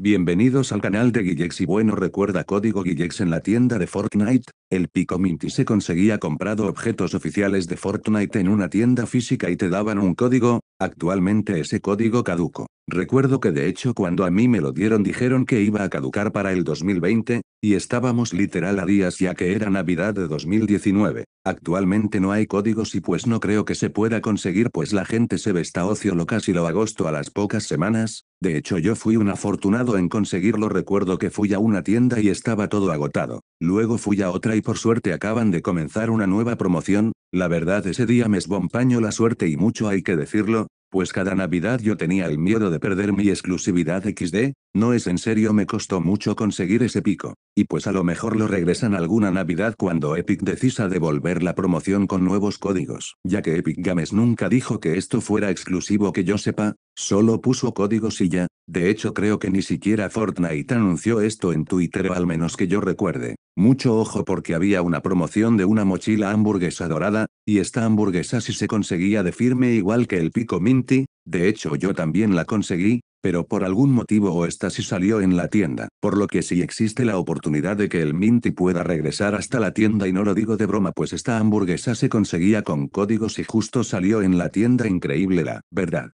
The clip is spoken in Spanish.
Bienvenidos al canal de Guillex y bueno recuerda código Guillex en la tienda de Fortnite, el Pico Minty se conseguía comprado objetos oficiales de Fortnite en una tienda física y te daban un código, actualmente ese código caduco. Recuerdo que de hecho cuando a mí me lo dieron dijeron que iba a caducar para el 2020, y estábamos literal a días ya que era Navidad de 2019. Actualmente no hay códigos y pues no creo que se pueda conseguir pues la gente se vesta ocio lo casi lo agosto a las pocas semanas, de hecho yo fui un afortunado en conseguirlo recuerdo que fui a una tienda y estaba todo agotado, luego fui a otra y por suerte acaban de comenzar una nueva promoción, la verdad ese día me bompaño la suerte y mucho hay que decirlo, pues cada Navidad yo tenía el miedo de perder mi exclusividad XD, no es en serio me costó mucho conseguir ese pico. Y pues a lo mejor lo regresan alguna Navidad cuando Epic decida devolver la promoción con nuevos códigos. Ya que Epic Games nunca dijo que esto fuera exclusivo que yo sepa, solo puso códigos y ya. De hecho creo que ni siquiera Fortnite anunció esto en Twitter o al menos que yo recuerde. Mucho ojo porque había una promoción de una mochila hamburguesa dorada, y esta hamburguesa si se conseguía de firme igual que el pico Minty, de hecho yo también la conseguí, pero por algún motivo o esta sí salió en la tienda, por lo que si existe la oportunidad de que el Minty pueda regresar hasta la tienda y no lo digo de broma pues esta hamburguesa se conseguía con códigos y justo salió en la tienda increíble la verdad.